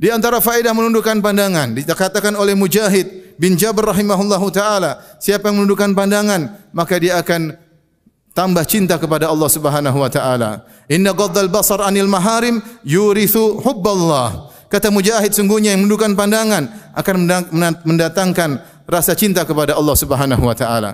Di antara faedah menundukkan pandangan dikatakan oleh Mujahid bin Jabir rahimahullahu taala, siapa yang menundukkan pandangan maka dia akan tambah cinta kepada Allah Subhanahu wa taala. Inna ghaddal basar anil maharim yurithu hubballah. Kata Mujahid sungguhnya yang menundukkan pandangan akan mendatangkan rasa cinta kepada Allah Subhanahu wa taala.